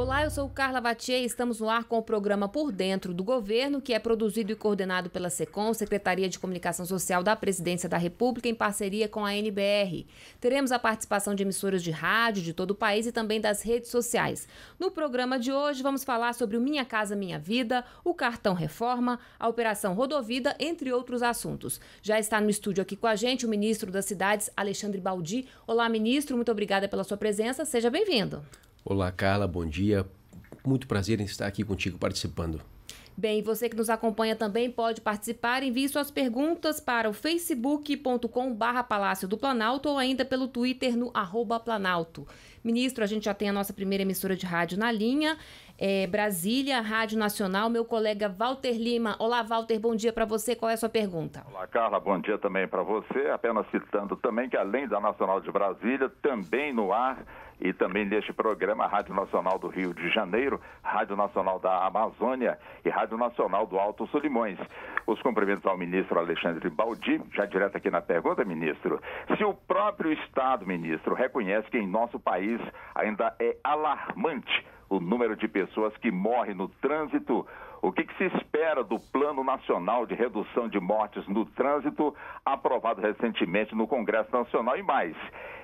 Olá, eu sou Carla Vatier e estamos no ar com o programa Por Dentro do Governo, que é produzido e coordenado pela SECOM, Secretaria de Comunicação Social da Presidência da República, em parceria com a NBR. Teremos a participação de emissoras de rádio de todo o país e também das redes sociais. No programa de hoje, vamos falar sobre o Minha Casa Minha Vida, o Cartão Reforma, a Operação Rodovida, entre outros assuntos. Já está no estúdio aqui com a gente o ministro das Cidades, Alexandre Baldi. Olá, ministro, muito obrigada pela sua presença. Seja bem-vindo. Olá, Carla, bom dia. Muito prazer em estar aqui contigo participando. Bem, você que nos acompanha também pode participar. Envie suas perguntas para o facebook.com/barra Palácio do Planalto ou ainda pelo Twitter no arroba Planalto. Ministro, a gente já tem a nossa primeira emissora de rádio na linha, é Brasília, Rádio Nacional. Meu colega Walter Lima. Olá, Walter, bom dia para você. Qual é a sua pergunta? Olá, Carla, bom dia também para você. Apenas citando também que além da Nacional de Brasília, também no ar e também neste programa Rádio Nacional do Rio de Janeiro, Rádio Nacional da Amazônia e Rádio Nacional do Alto Solimões. Os cumprimentos ao ministro Alexandre Baldi, já direto aqui na pergunta, ministro. Se o próprio Estado, ministro, reconhece que em nosso país ainda é alarmante o número de pessoas que morrem no trânsito o que, que, se espera do Plano Nacional de Redução de Mortes no Trânsito, aprovado recentemente no Congresso Nacional e mais?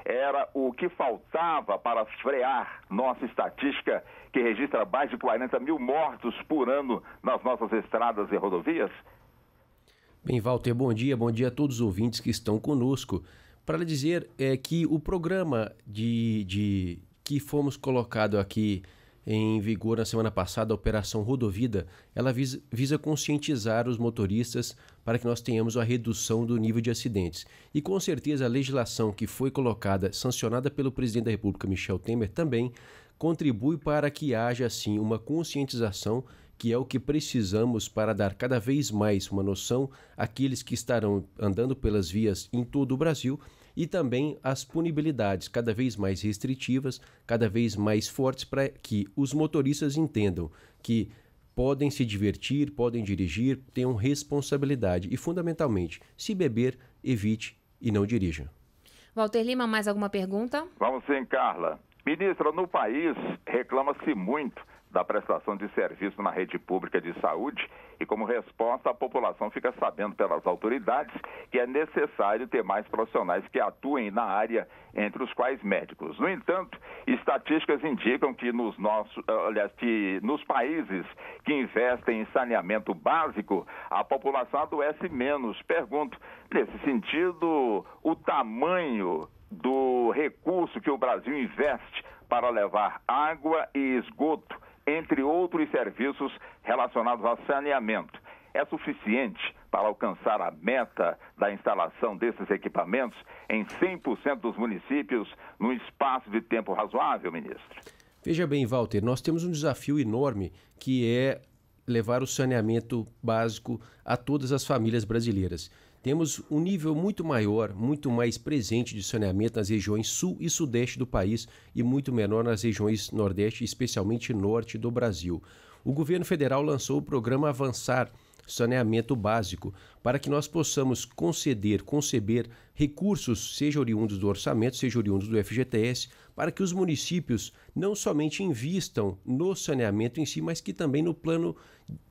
Era o que faltava para frear nossa estatística, que registra mais de 40 mil mortos por ano nas nossas estradas e rodovias? Bem, Walter, bom dia, bom dia a todos os ouvintes que estão conosco. Para lhe dizer é, que o programa de, de que fomos colocado aqui em vigor na semana passada, a Operação Rodovida, ela visa, visa conscientizar os motoristas para que nós tenhamos a redução do nível de acidentes. E com certeza a legislação que foi colocada, sancionada pelo presidente da República, Michel Temer, também contribui para que haja assim uma conscientização que é o que precisamos para dar cada vez mais uma noção àqueles que estarão andando pelas vias em todo o Brasil e também as punibilidades cada vez mais restritivas, cada vez mais fortes para que os motoristas entendam que podem se divertir, podem dirigir, tenham responsabilidade e, fundamentalmente, se beber, evite e não dirija. Walter Lima, mais alguma pergunta? Vamos sim, Carla. Ministra, no país reclama-se muito da prestação de serviço na rede pública de saúde e, como resposta, a população fica sabendo pelas autoridades que é necessário ter mais profissionais que atuem na área, entre os quais médicos. No entanto, estatísticas indicam que nos nossos, eh, aliás, que nos países que investem em saneamento básico, a população adoece menos. Pergunto, nesse sentido, o tamanho do recurso que o Brasil investe para levar água e esgoto entre outros serviços relacionados a saneamento. É suficiente para alcançar a meta da instalação desses equipamentos em 100% dos municípios num espaço de tempo razoável, ministro? Veja bem, Walter, nós temos um desafio enorme que é levar o saneamento básico a todas as famílias brasileiras temos um nível muito maior, muito mais presente de saneamento nas regiões sul e sudeste do país e muito menor nas regiões nordeste, especialmente norte do Brasil. O governo federal lançou o programa Avançar saneamento básico, para que nós possamos conceder, conceber recursos, seja oriundos do orçamento, seja oriundos do FGTS, para que os municípios não somente invistam no saneamento em si, mas que também no plano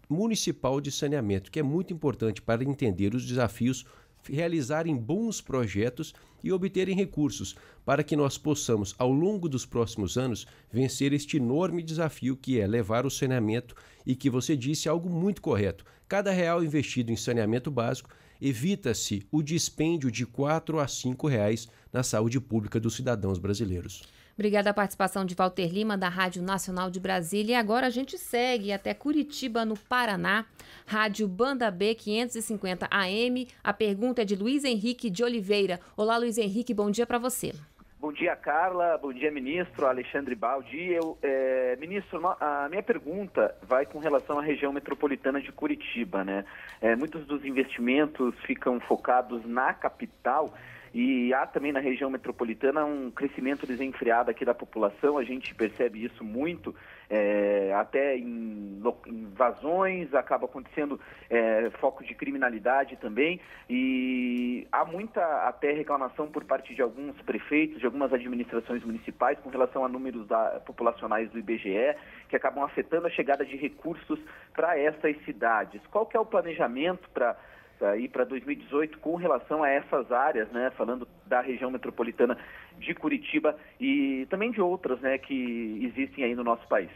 municipal de saneamento, que é muito importante para entender os desafios realizarem bons projetos e obterem recursos para que nós possamos, ao longo dos próximos anos, vencer este enorme desafio que é levar o saneamento e que você disse algo muito correto. Cada real investido em saneamento básico evita-se o dispêndio de 4 a 5 reais na saúde pública dos cidadãos brasileiros. Obrigada a participação de Walter Lima, da Rádio Nacional de Brasília. E agora a gente segue até Curitiba, no Paraná. Rádio Banda B 550 AM. A pergunta é de Luiz Henrique de Oliveira. Olá, Luiz Henrique, bom dia para você. Bom dia, Carla. Bom dia, ministro Alexandre Baldi. Eu, é, ministro, a minha pergunta vai com relação à região metropolitana de Curitiba. Né? É, muitos dos investimentos ficam focados na capital e há também na região metropolitana um crescimento desenfreado aqui da população, a gente percebe isso muito, é, até em invasões, acaba acontecendo é, foco de criminalidade também, e há muita até reclamação por parte de alguns prefeitos, de algumas administrações municipais com relação a números da, populacionais do IBGE, que acabam afetando a chegada de recursos para essas cidades. Qual que é o planejamento para aí para 2018 com relação a essas áreas, né, falando da região metropolitana de Curitiba e também de outras, né, que existem aí no nosso país.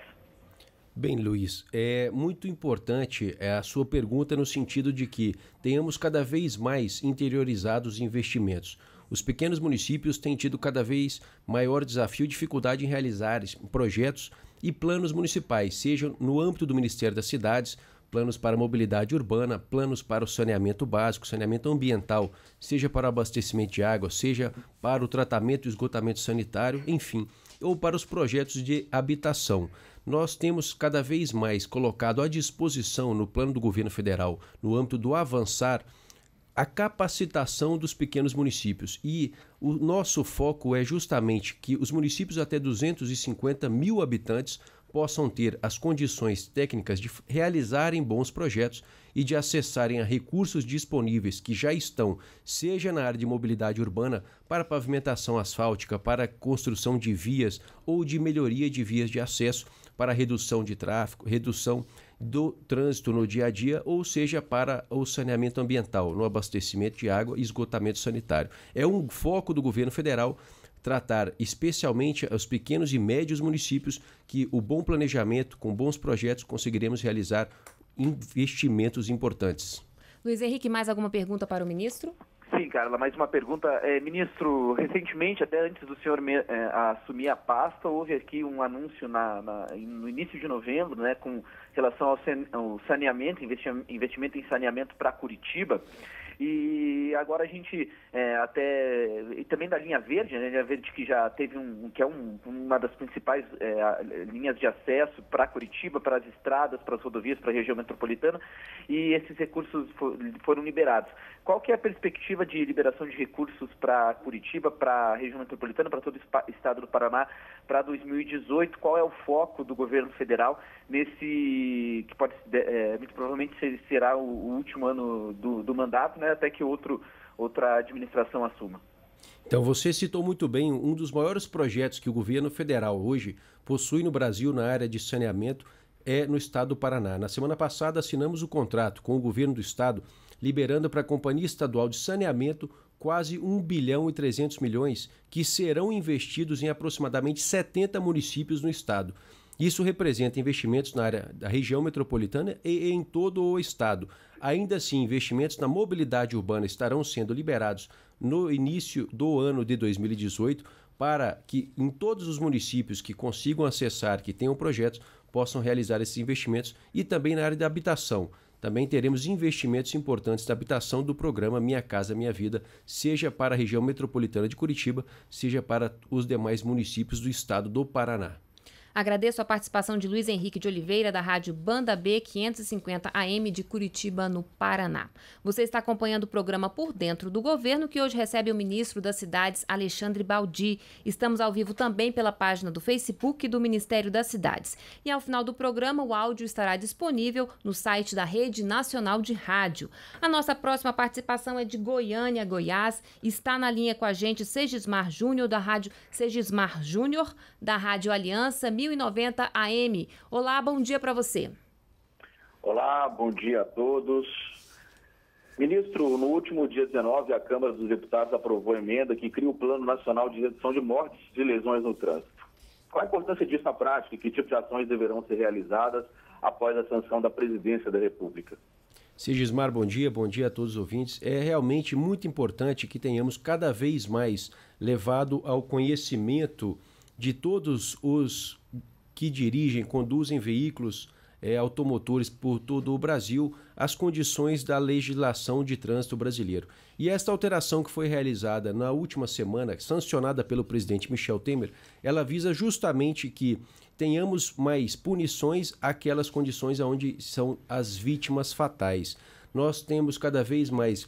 Bem, Luiz, é muito importante eh, a sua pergunta no sentido de que tenhamos cada vez mais interiorizados investimentos. Os pequenos municípios têm tido cada vez maior desafio e dificuldade em realizar projetos e planos municipais, sejam no âmbito do Ministério das Cidades planos para mobilidade urbana, planos para o saneamento básico, saneamento ambiental, seja para o abastecimento de água, seja para o tratamento e esgotamento sanitário, enfim, ou para os projetos de habitação. Nós temos cada vez mais colocado à disposição no plano do governo federal, no âmbito do avançar, a capacitação dos pequenos municípios. E o nosso foco é justamente que os municípios até 250 mil habitantes possam ter as condições técnicas de realizarem bons projetos e de acessarem a recursos disponíveis que já estão, seja na área de mobilidade urbana, para pavimentação asfáltica, para construção de vias ou de melhoria de vias de acesso, para redução de tráfego, redução do trânsito no dia a dia, ou seja, para o saneamento ambiental, no abastecimento de água e esgotamento sanitário. É um foco do governo federal tratar especialmente os pequenos e médios municípios que o bom planejamento, com bons projetos, conseguiremos realizar investimentos importantes. Luiz Henrique, mais alguma pergunta para o ministro? Sim, Carla, mais uma pergunta. É, ministro, recentemente, até antes do senhor me, é, assumir a pasta, houve aqui um anúncio na, na, no início de novembro, né, com relação ao, saneamento, investimento em saneamento para Curitiba. E agora a gente é, até. E também da linha verde, né? A linha verde que já teve um. que é um, uma das principais é, linhas de acesso para Curitiba, para as estradas, para as rodovias, para a região metropolitana, e esses recursos foram liberados. Qual que é a perspectiva de liberação de recursos para Curitiba, para a região metropolitana, para todo o estado do Paraná para 2018? Qual é o foco do governo federal nesse que pode é, muito provavelmente será o, o último ano do, do mandato, né? Né, até que outro, outra administração assuma. Então, você citou muito bem um dos maiores projetos que o governo federal hoje possui no Brasil na área de saneamento é no estado do Paraná. Na semana passada, assinamos o contrato com o governo do estado, liberando para a Companhia Estadual de Saneamento quase 1 bilhão e 300 milhões que serão investidos em aproximadamente 70 municípios no estado. Isso representa investimentos na área da região metropolitana e em todo o estado. Ainda assim, investimentos na mobilidade urbana estarão sendo liberados no início do ano de 2018 para que em todos os municípios que consigam acessar, que tenham projetos, possam realizar esses investimentos e também na área da habitação. Também teremos investimentos importantes da habitação do programa Minha Casa Minha Vida, seja para a região metropolitana de Curitiba, seja para os demais municípios do estado do Paraná. Agradeço a participação de Luiz Henrique de Oliveira, da rádio Banda B 550 AM de Curitiba, no Paraná. Você está acompanhando o programa Por Dentro do Governo, que hoje recebe o ministro das Cidades, Alexandre Baldi. Estamos ao vivo também pela página do Facebook do Ministério das Cidades. E ao final do programa, o áudio estará disponível no site da Rede Nacional de Rádio. A nossa próxima participação é de Goiânia, Goiás. Está na linha com a gente Segismar Júnior, da rádio Segismar Júnior, da Rádio Aliança 1090 AM. Olá, bom dia para você. Olá, bom dia a todos. Ministro, no último dia 19, a Câmara dos Deputados aprovou a emenda que cria o Plano Nacional de Redução de Mortes e Lesões no Trânsito. Qual a importância disso na prática e que tipo de ações deverão ser realizadas após a sanção da Presidência da República? Sigismar, bom dia, bom dia a todos os ouvintes. É realmente muito importante que tenhamos cada vez mais levado ao conhecimento de todos os que dirigem, conduzem veículos é, automotores por todo o Brasil as condições da legislação de trânsito brasileiro. E esta alteração que foi realizada na última semana, sancionada pelo presidente Michel Temer, ela visa justamente que tenhamos mais punições àquelas condições onde são as vítimas fatais. Nós temos cada vez mais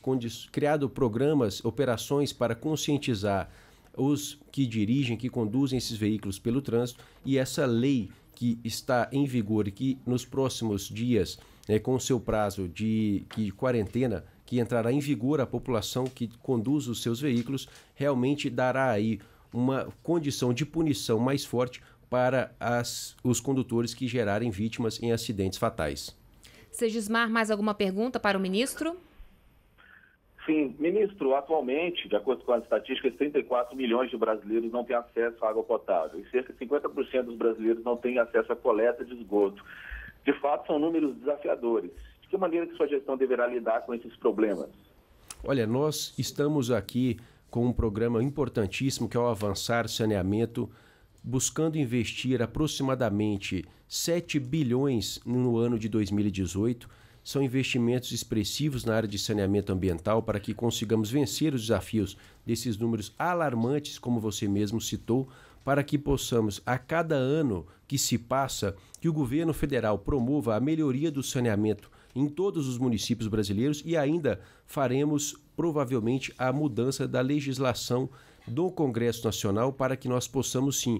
criado programas, operações para conscientizar os que dirigem, que conduzem esses veículos pelo trânsito e essa lei que está em vigor e que nos próximos dias, né, com o seu prazo de, de quarentena, que entrará em vigor a população que conduz os seus veículos, realmente dará aí uma condição de punição mais forte para as, os condutores que gerarem vítimas em acidentes fatais. Segismar, mais alguma pergunta para o ministro? Sim, ministro, atualmente, de acordo com as estatísticas, 34 milhões de brasileiros não têm acesso à água potável e cerca de 50% dos brasileiros não têm acesso à coleta de esgoto. De fato, são números desafiadores. De que maneira que sua gestão deverá lidar com esses problemas? Olha, nós estamos aqui com um programa importantíssimo que é o Avançar Saneamento, buscando investir aproximadamente 7 bilhões no ano de 2018 são investimentos expressivos na área de saneamento ambiental para que consigamos vencer os desafios desses números alarmantes, como você mesmo citou, para que possamos, a cada ano que se passa, que o governo federal promova a melhoria do saneamento em todos os municípios brasileiros e ainda faremos provavelmente a mudança da legislação do Congresso Nacional para que nós possamos sim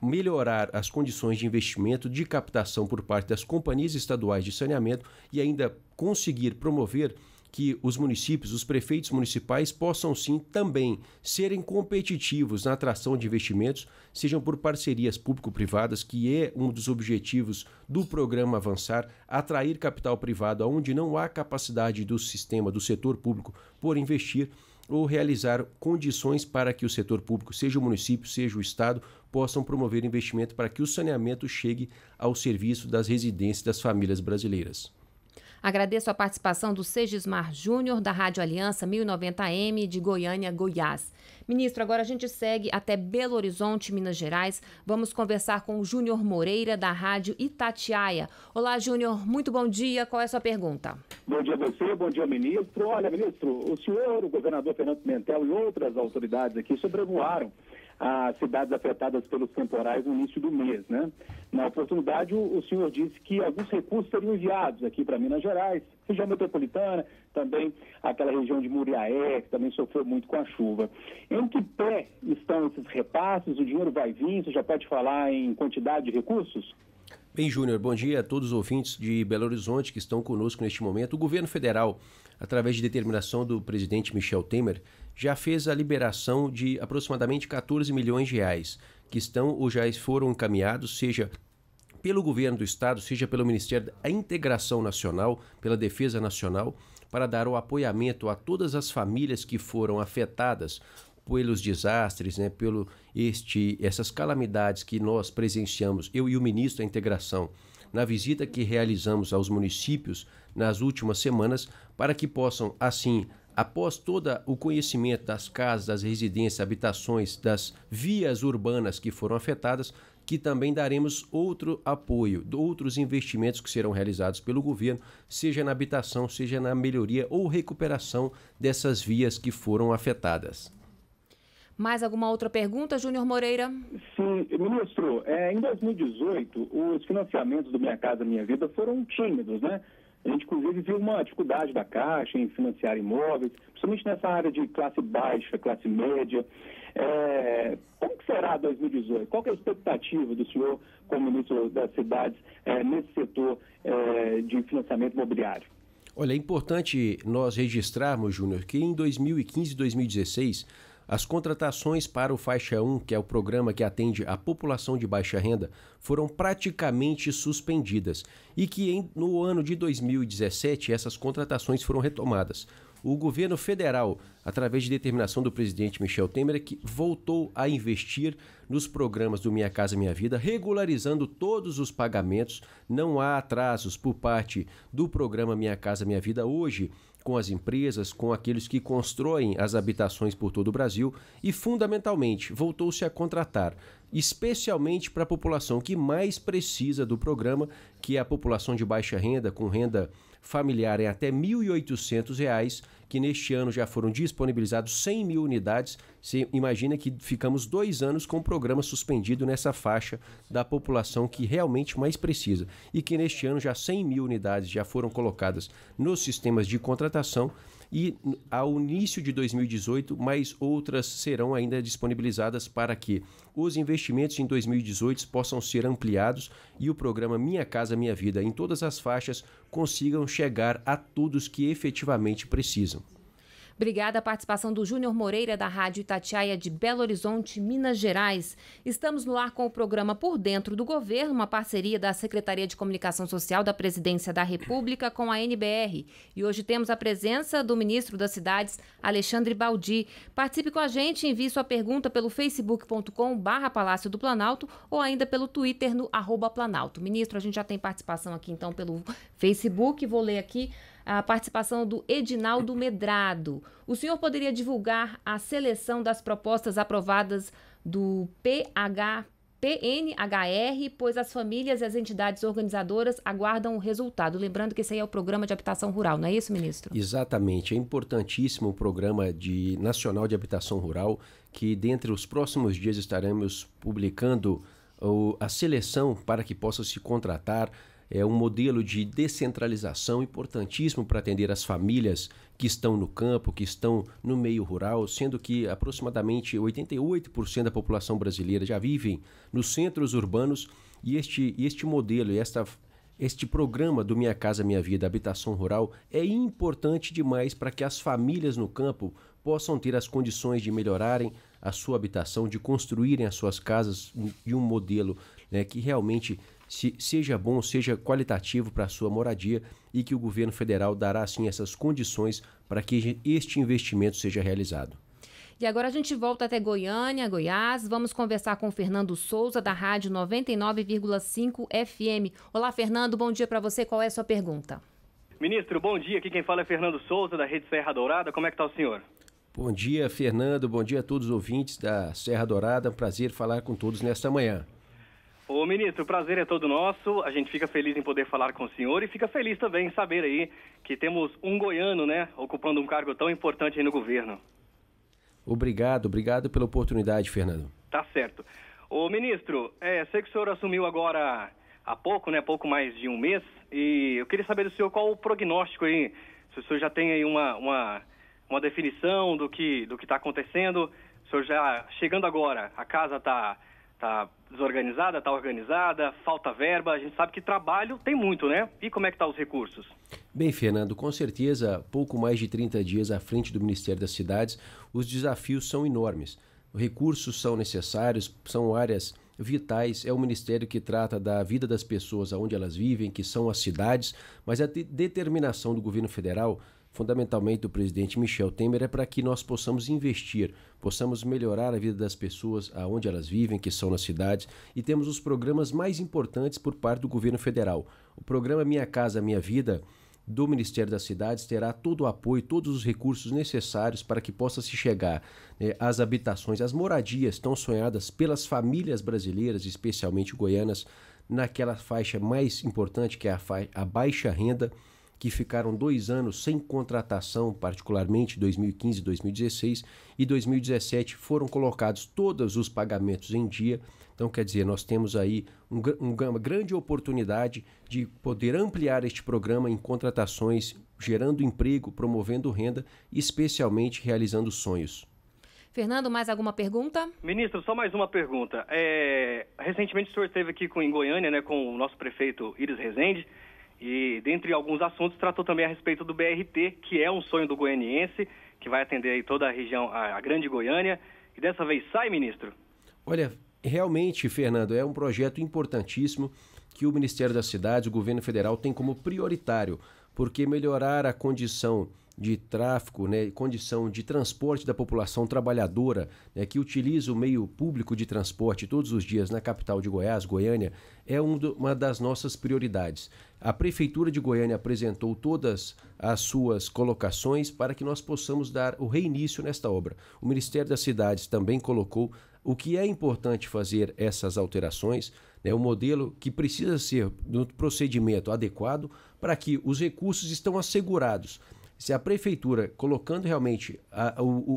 melhorar as condições de investimento de captação por parte das companhias estaduais de saneamento e ainda conseguir promover que os municípios, os prefeitos municipais possam sim também serem competitivos na atração de investimentos, sejam por parcerias público-privadas, que é um dos objetivos do programa Avançar, atrair capital privado aonde não há capacidade do sistema, do setor público por investir ou realizar condições para que o setor público, seja o município, seja o Estado, possam promover investimento para que o saneamento chegue ao serviço das residências das famílias brasileiras. Agradeço a participação do Segismar Júnior, da Rádio Aliança 1090M de Goiânia, Goiás. Ministro, agora a gente segue até Belo Horizonte, Minas Gerais. Vamos conversar com o Júnior Moreira, da Rádio Itatiaia. Olá, Júnior, muito bom dia. Qual é a sua pergunta? Bom dia a você, bom dia, ministro. Olha, ministro, o senhor, o governador Fernando Pimentel e outras autoridades aqui sobrevoaram as cidades afetadas pelos temporais no início do mês. Né? Na oportunidade, o, o senhor disse que alguns recursos seriam enviados aqui para Minas Gerais, região metropolitana, também aquela região de Muriaé, que também sofreu muito com a chuva. Em que pé estão esses repasses? O dinheiro vai vir? Você já pode falar em quantidade de recursos? Bem, Júnior, bom dia a todos os ouvintes de Belo Horizonte que estão conosco neste momento. O governo federal, através de determinação do presidente Michel Temer, já fez a liberação de aproximadamente 14 milhões de reais que estão ou já foram encaminhados, seja pelo governo do estado, seja pelo Ministério da Integração Nacional, pela Defesa Nacional, para dar o apoiamento a todas as famílias que foram afetadas pelos desastres, né, pelo este, essas calamidades que nós presenciamos, eu e o ministro da Integração, na visita que realizamos aos municípios nas últimas semanas, para que possam, assim, após todo o conhecimento das casas, das residências, habitações, das vias urbanas que foram afetadas, que também daremos outro apoio, outros investimentos que serão realizados pelo governo, seja na habitação, seja na melhoria ou recuperação dessas vias que foram afetadas. Mais alguma outra pergunta, Júnior Moreira? Sim, ministro, é, em 2018, os financiamentos do Minha Casa Minha Vida foram tímidos, né? A gente, inclusive, viu uma dificuldade da Caixa em financiar imóveis, principalmente nessa área de classe baixa, classe média. É, como que será 2018? Qual é a expectativa do senhor, como ministro das cidades, é, nesse setor é, de financiamento imobiliário? Olha, é importante nós registrarmos, Júnior, que em 2015 e 2016 as contratações para o Faixa 1, que é o programa que atende a população de baixa renda, foram praticamente suspendidas e que em, no ano de 2017 essas contratações foram retomadas. O governo federal, através de determinação do presidente Michel Temer, é que voltou a investir nos programas do Minha Casa Minha Vida, regularizando todos os pagamentos. Não há atrasos por parte do programa Minha Casa Minha Vida hoje com as empresas, com aqueles que constroem as habitações por todo o Brasil e, fundamentalmente, voltou-se a contratar, especialmente para a população que mais precisa do programa, que é a população de baixa renda, com renda familiar em até R$ 1.800 que neste ano já foram disponibilizados 100 mil unidades. Você imagina que ficamos dois anos com o programa suspendido nessa faixa da população que realmente mais precisa. E que neste ano já 100 mil unidades já foram colocadas nos sistemas de contratação e ao início de 2018, mais outras serão ainda disponibilizadas para que os investimentos em 2018 possam ser ampliados e o programa Minha Casa Minha Vida em todas as faixas consigam chegar a todos que efetivamente precisam. Obrigada à participação do Júnior Moreira, da Rádio Itatiaia de Belo Horizonte, Minas Gerais. Estamos no ar com o programa Por Dentro do Governo, uma parceria da Secretaria de Comunicação Social da Presidência da República com a NBR. E hoje temos a presença do ministro das Cidades, Alexandre Baldi. Participe com a gente, envie sua pergunta pelo facebook.com barra Palácio do Planalto ou ainda pelo Twitter no arroba Planalto. Ministro, a gente já tem participação aqui então pelo Facebook, vou ler aqui a participação do Edinaldo Medrado. O senhor poderia divulgar a seleção das propostas aprovadas do PNHR, pois as famílias e as entidades organizadoras aguardam o resultado. Lembrando que esse aí é o programa de habitação rural, não é isso, ministro? Exatamente. É importantíssimo o programa de, nacional de habitação rural, que dentre os próximos dias estaremos publicando a seleção para que possa se contratar é um modelo de descentralização importantíssimo para atender as famílias que estão no campo, que estão no meio rural, sendo que aproximadamente 88% da população brasileira já vivem nos centros urbanos e este, este modelo e esta este programa do Minha Casa Minha Vida Habitação Rural é importante demais para que as famílias no campo possam ter as condições de melhorarem a sua habitação, de construírem as suas casas e um modelo né, que realmente se, seja bom, seja qualitativo para a sua moradia e que o governo federal dará assim essas condições para que este investimento seja realizado. E agora a gente volta até Goiânia, Goiás. Vamos conversar com Fernando Souza, da Rádio 99,5 FM. Olá, Fernando, bom dia para você. Qual é a sua pergunta? Ministro, bom dia. Aqui quem fala é Fernando Souza, da Rede Serra Dourada. Como é que está o senhor? Bom dia, Fernando. Bom dia a todos os ouvintes da Serra Dourada. prazer falar com todos nesta manhã. Ô ministro, o prazer é todo nosso. A gente fica feliz em poder falar com o senhor e fica feliz também em saber aí que temos um goiano, né, ocupando um cargo tão importante aí no governo. Obrigado, obrigado pela oportunidade, Fernando. Tá certo. Ô ministro, é, sei que o senhor assumiu agora há pouco, né, pouco mais de um mês, e eu queria saber do senhor qual o prognóstico aí, se o senhor já tem aí uma, uma, uma definição do que do que está acontecendo, o senhor já chegando agora, a casa está tá desorganizada, tá organizada, falta verba, a gente sabe que trabalho tem muito, né? E como é que tá os recursos? Bem, Fernando, com certeza, pouco mais de 30 dias à frente do Ministério das Cidades, os desafios são enormes. Recursos são necessários, são áreas vitais. É um ministério que trata da vida das pessoas, onde elas vivem, que são as cidades, mas a determinação do governo federal fundamentalmente do presidente Michel Temer, é para que nós possamos investir, possamos melhorar a vida das pessoas aonde elas vivem, que são nas cidades, e temos os programas mais importantes por parte do governo federal. O programa Minha Casa Minha Vida do Ministério das Cidades terá todo o apoio, todos os recursos necessários para que possa se chegar né, às habitações, às moradias tão sonhadas pelas famílias brasileiras, especialmente goianas, naquela faixa mais importante que é a, a baixa renda que ficaram dois anos sem contratação, particularmente 2015, 2016 e 2017, foram colocados todos os pagamentos em dia. Então, quer dizer, nós temos aí um, um, uma grande oportunidade de poder ampliar este programa em contratações, gerando emprego, promovendo renda e, especialmente, realizando sonhos. Fernando, mais alguma pergunta? Ministro, só mais uma pergunta. É, recentemente o senhor esteve aqui com, em Goiânia, né, com o nosso prefeito Iris Rezende, e, dentre alguns assuntos, tratou também a respeito do BRT, que é um sonho do goianiense, que vai atender aí toda a região, a Grande Goiânia. E dessa vez sai, ministro? Olha, realmente, Fernando, é um projeto importantíssimo que o Ministério da Cidade, o governo federal, tem como prioritário, porque melhorar a condição de tráfico, né, condição de transporte da população trabalhadora né, que utiliza o meio público de transporte todos os dias na capital de Goiás, Goiânia, é um do, uma das nossas prioridades. A Prefeitura de Goiânia apresentou todas as suas colocações para que nós possamos dar o reinício nesta obra. O Ministério das Cidades também colocou o que é importante fazer essas alterações, né, o modelo que precisa ser do procedimento adequado para que os recursos estão assegurados se a prefeitura, colocando realmente a,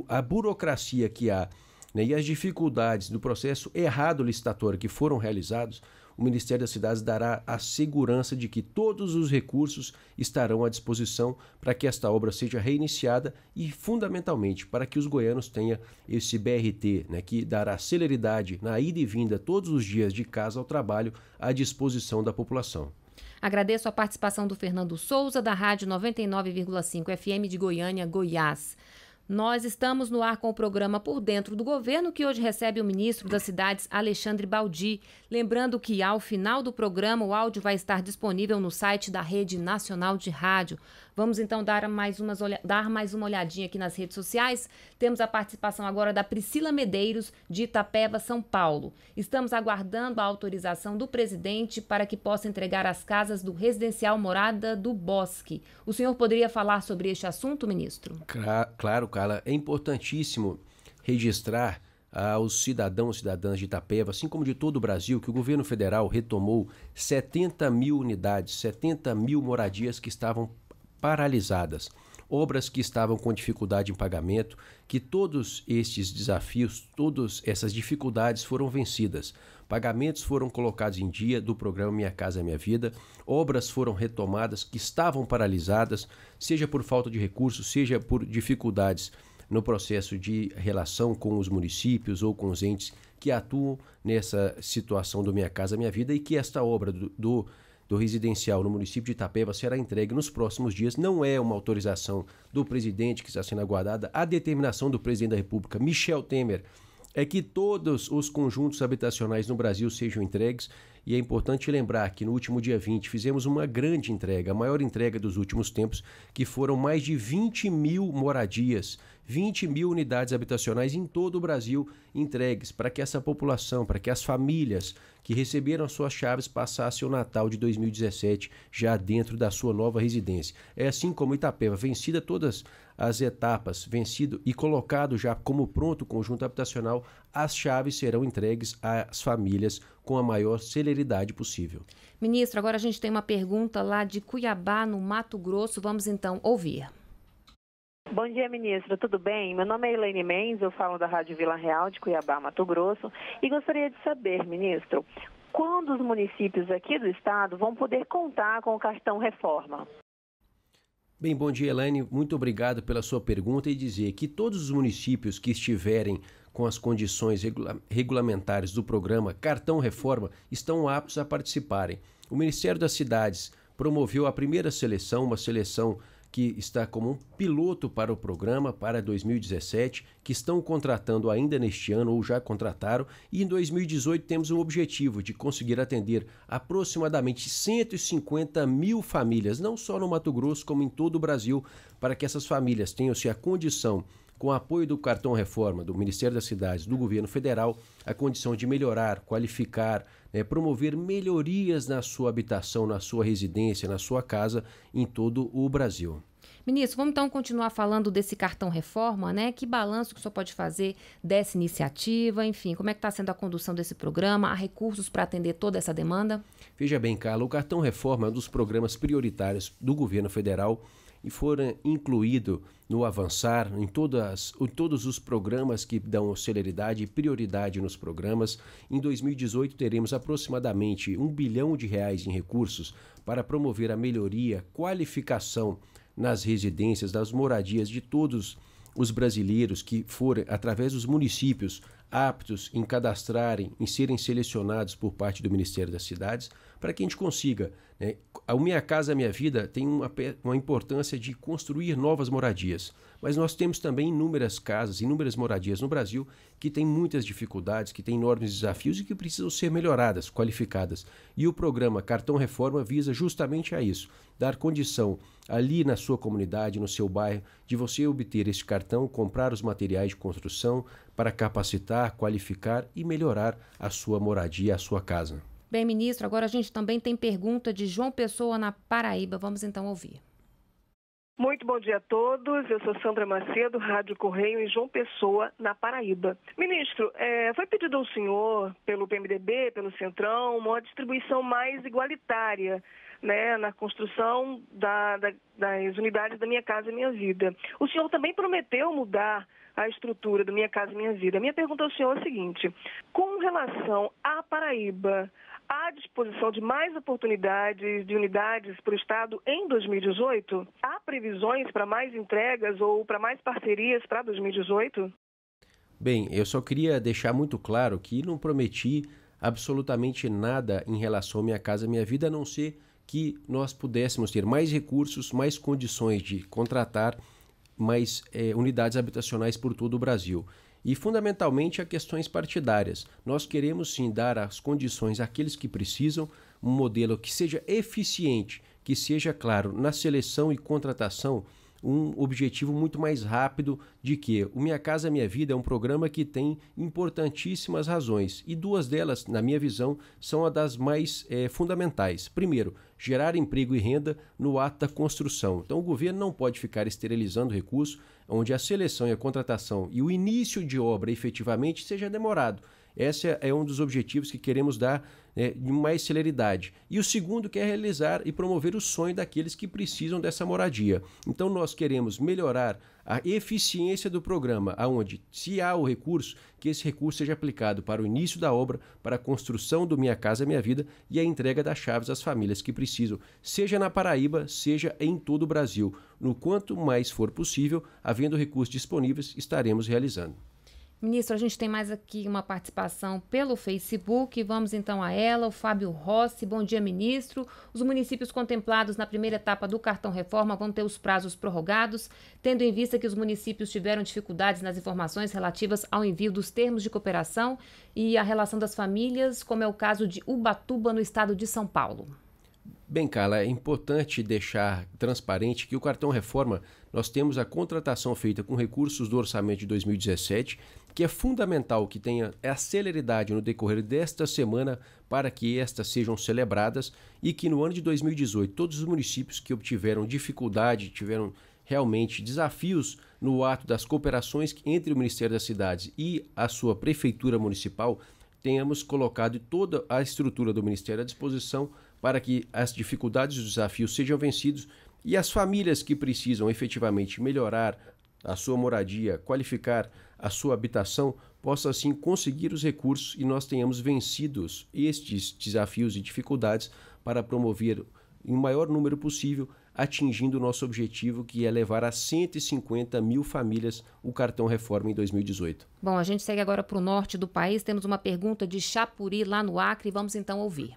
a burocracia que há né, e as dificuldades do processo errado licitatório que foram realizados, o Ministério das Cidades dará a segurança de que todos os recursos estarão à disposição para que esta obra seja reiniciada e, fundamentalmente, para que os goianos tenham esse BRT, né, que dará celeridade na ida e vinda todos os dias de casa ao trabalho à disposição da população. Agradeço a participação do Fernando Souza, da Rádio 99,5 FM de Goiânia, Goiás. Nós estamos no ar com o programa Por Dentro do Governo, que hoje recebe o ministro das Cidades, Alexandre Baldi. Lembrando que, ao final do programa, o áudio vai estar disponível no site da Rede Nacional de Rádio. Vamos então dar mais, umas olha... dar mais uma olhadinha aqui nas redes sociais. Temos a participação agora da Priscila Medeiros, de Itapeva, São Paulo. Estamos aguardando a autorização do presidente para que possa entregar as casas do residencial Morada do Bosque. O senhor poderia falar sobre este assunto, ministro? Claro, Carla, é importantíssimo registrar aos ah, cidadãos e cidadãs de Itapeva, assim como de todo o Brasil, que o governo federal retomou 70 mil unidades, 70 mil moradias que estavam paralisadas, obras que estavam com dificuldade em pagamento, que todos estes desafios, todas essas dificuldades foram vencidas. Pagamentos foram colocados em dia do programa Minha Casa Minha Vida, obras foram retomadas que estavam paralisadas, seja por falta de recursos, seja por dificuldades no processo de relação com os municípios ou com os entes que atuam nessa situação do Minha Casa Minha Vida e que esta obra do, do do residencial no município de Itapeva será entregue nos próximos dias. Não é uma autorização do presidente que está sendo aguardada, a determinação do presidente da República, Michel Temer, é que todos os conjuntos habitacionais no Brasil sejam entregues e é importante lembrar que no último dia 20 fizemos uma grande entrega, a maior entrega dos últimos tempos, que foram mais de 20 mil moradias, 20 mil unidades habitacionais em todo o Brasil entregues para que essa população, para que as famílias que receberam suas chaves passassem o Natal de 2017 já dentro da sua nova residência. É assim como Itapeva, vencida todas as etapas, vencido e colocado já como pronto o conjunto habitacional, as chaves serão entregues às famílias com a maior celeridade possível. Ministro, agora a gente tem uma pergunta lá de Cuiabá, no Mato Grosso. Vamos então ouvir. Bom dia, ministro. Tudo bem? Meu nome é Elaine Mendes, eu falo da Rádio Vila Real de Cuiabá, Mato Grosso, e gostaria de saber, ministro, quando os municípios aqui do estado vão poder contar com o cartão reforma? Bem, bom dia, Elaine. Muito obrigado pela sua pergunta e dizer que todos os municípios que estiverem com as condições regula regulamentares do programa Cartão Reforma estão aptos a participarem. O Ministério das Cidades promoveu a primeira seleção, uma seleção que está como um piloto para o programa para 2017, que estão contratando ainda neste ano ou já contrataram, e em 2018 temos um objetivo de conseguir atender aproximadamente 150 mil famílias, não só no Mato Grosso, como em todo o Brasil, para que essas famílias tenham-se a condição com o apoio do cartão reforma do Ministério das Cidades, do governo federal, a condição de melhorar, qualificar, é, promover melhorias na sua habitação, na sua residência, na sua casa, em todo o Brasil. Ministro, vamos então continuar falando desse cartão reforma, né? Que balanço que o senhor pode fazer dessa iniciativa, enfim, como é que está sendo a condução desse programa? Há recursos para atender toda essa demanda? Veja bem, Carla, o cartão reforma é um dos programas prioritários do governo federal e foram incluído no avançar em, todas, em todos os programas que dão celeridade e prioridade nos programas. Em 2018 teremos aproximadamente um bilhão de reais em recursos para promover a melhoria, qualificação nas residências, nas moradias de todos os brasileiros que forem, através dos municípios, aptos em cadastrarem, em serem selecionados por parte do Ministério das Cidades, para que a gente consiga né, a Minha Casa Minha Vida tem uma, uma importância de construir novas moradias, mas nós temos também inúmeras casas, inúmeras moradias no Brasil que têm muitas dificuldades, que têm enormes desafios e que precisam ser melhoradas, qualificadas. E o programa Cartão Reforma visa justamente a isso, dar condição ali na sua comunidade, no seu bairro, de você obter este cartão, comprar os materiais de construção para capacitar, qualificar e melhorar a sua moradia, a sua casa. Bem, ministro, agora a gente também tem pergunta de João Pessoa na Paraíba. Vamos então ouvir. Muito bom dia a todos. Eu sou Sandra Macedo, Rádio Correio em João Pessoa, na Paraíba. Ministro, é, foi pedido ao senhor, pelo PMDB, pelo Centrão, uma distribuição mais igualitária né, na construção da, da, das unidades da Minha Casa e Minha Vida. O senhor também prometeu mudar a estrutura da Minha Casa e Minha Vida. minha pergunta ao senhor é a seguinte: com relação à Paraíba, à disposição de mais oportunidades de unidades para o Estado em 2018? Há previsões para mais entregas ou para mais parcerias para 2018? Bem, eu só queria deixar muito claro que não prometi absolutamente nada em relação à Minha Casa Minha Vida, a não ser que nós pudéssemos ter mais recursos, mais condições de contratar mais é, unidades habitacionais por todo o Brasil e fundamentalmente a questões partidárias. Nós queremos sim dar as condições àqueles que precisam, um modelo que seja eficiente, que seja claro na seleção e contratação um objetivo muito mais rápido de que o Minha Casa Minha Vida é um programa que tem importantíssimas razões e duas delas, na minha visão, são a das mais é, fundamentais. Primeiro, gerar emprego e renda no ato da construção. Então, o governo não pode ficar esterilizando recursos onde a seleção e a contratação e o início de obra efetivamente seja demorado. Esse é um dos objetivos que queremos dar né, de mais celeridade. E o segundo que é realizar e promover o sonho daqueles que precisam dessa moradia. Então nós queremos melhorar a eficiência do programa, aonde se há o recurso, que esse recurso seja aplicado para o início da obra, para a construção do Minha Casa Minha Vida e a entrega das chaves às famílias que precisam, seja na Paraíba, seja em todo o Brasil. No quanto mais for possível, havendo recursos disponíveis, estaremos realizando. Ministro, a gente tem mais aqui uma participação pelo Facebook. Vamos então a ela, o Fábio Rossi. Bom dia, ministro. Os municípios contemplados na primeira etapa do cartão reforma vão ter os prazos prorrogados, tendo em vista que os municípios tiveram dificuldades nas informações relativas ao envio dos termos de cooperação e à relação das famílias, como é o caso de Ubatuba, no estado de São Paulo. Bem, Carla, é importante deixar transparente que o cartão reforma nós temos a contratação feita com recursos do orçamento de 2017 que é fundamental que tenha é a celeridade no decorrer desta semana para que estas sejam celebradas e que no ano de 2018 todos os municípios que obtiveram dificuldade, tiveram realmente desafios no ato das cooperações entre o Ministério das Cidades e a sua prefeitura municipal, tenhamos colocado toda a estrutura do Ministério à disposição para que as dificuldades e os desafios sejam vencidos e as famílias que precisam efetivamente melhorar a sua moradia, qualificar a sua habitação, possa assim conseguir os recursos e nós tenhamos vencidos estes desafios e dificuldades para promover em maior número possível, atingindo o nosso objetivo que é levar a 150 mil famílias o cartão reforma em 2018. Bom, a gente segue agora para o norte do país. Temos uma pergunta de Chapuri lá no Acre. Vamos então ouvir.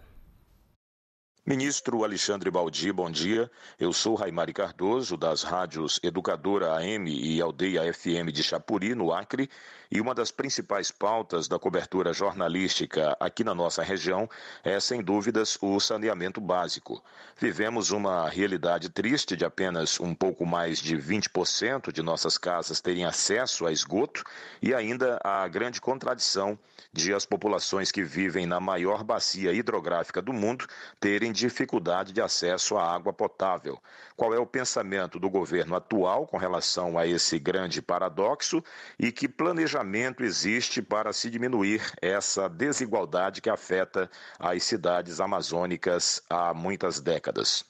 Ministro Alexandre Baldi, bom dia. Eu sou Raimari Cardoso, das rádios Educadora AM e Aldeia FM de Chapuri, no Acre, e uma das principais pautas da cobertura jornalística aqui na nossa região é, sem dúvidas, o saneamento básico. Vivemos uma realidade triste de apenas um pouco mais de 20% de nossas casas terem acesso a esgoto e ainda a grande contradição de as populações que vivem na maior bacia hidrográfica do mundo terem dificuldade de acesso à água potável. Qual é o pensamento do governo atual com relação a esse grande paradoxo e que planejamento existe para se diminuir essa desigualdade que afeta as cidades amazônicas há muitas décadas?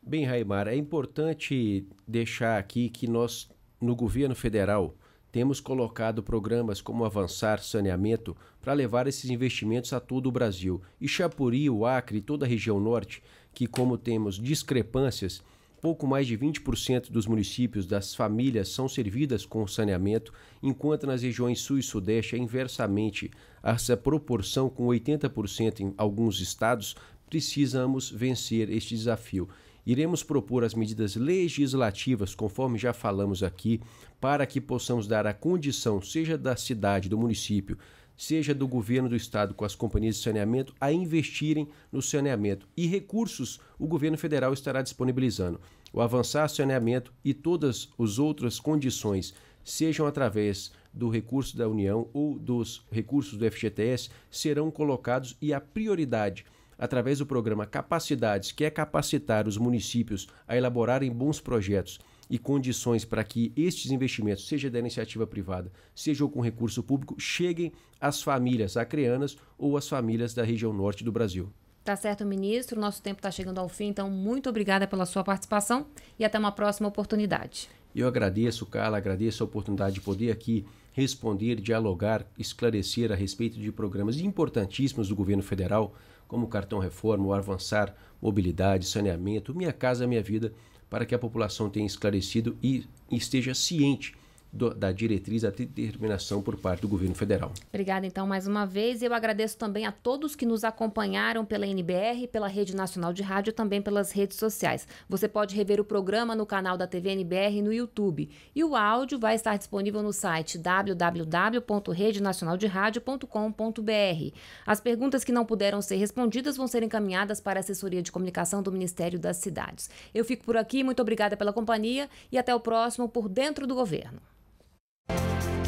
Bem, Raimar, é importante deixar aqui que nós, no governo federal, temos colocado programas como Avançar Saneamento para levar esses investimentos a todo o Brasil. E Chapuri, o Acre e toda a região norte, que como temos discrepâncias, pouco mais de 20% dos municípios das famílias são servidas com saneamento, enquanto nas regiões sul e sudeste é inversamente essa proporção com 80% em alguns estados, precisamos vencer este desafio. Iremos propor as medidas legislativas, conforme já falamos aqui, para que possamos dar a condição, seja da cidade, do município, seja do governo do estado com as companhias de saneamento, a investirem no saneamento. E recursos o governo federal estará disponibilizando. O avançar saneamento e todas as outras condições, sejam através do recurso da União ou dos recursos do FGTS, serão colocados e a prioridade através do programa Capacidades, que é capacitar os municípios a elaborarem bons projetos e condições para que estes investimentos, seja da iniciativa privada, seja com recurso público, cheguem às famílias acreanas ou às famílias da região norte do Brasil. Tá certo, ministro. Nosso tempo está chegando ao fim, então muito obrigada pela sua participação e até uma próxima oportunidade. Eu agradeço, Carla, agradeço a oportunidade de poder aqui responder, dialogar, esclarecer a respeito de programas importantíssimos do governo federal, como o Cartão Reforma, o Avançar, Mobilidade, Saneamento, Minha Casa Minha Vida, para que a população tenha esclarecido e esteja ciente do, da diretriz da determinação por parte do governo federal. Obrigada, então, mais uma vez. e Eu agradeço também a todos que nos acompanharam pela NBR, pela Rede Nacional de Rádio e também pelas redes sociais. Você pode rever o programa no canal da TV NBR no YouTube. E o áudio vai estar disponível no site www.redenacionalderadio.com.br. As perguntas que não puderam ser respondidas vão ser encaminhadas para a assessoria de comunicação do Ministério das Cidades. Eu fico por aqui, muito obrigada pela companhia e até o próximo por Dentro do Governo. Thank you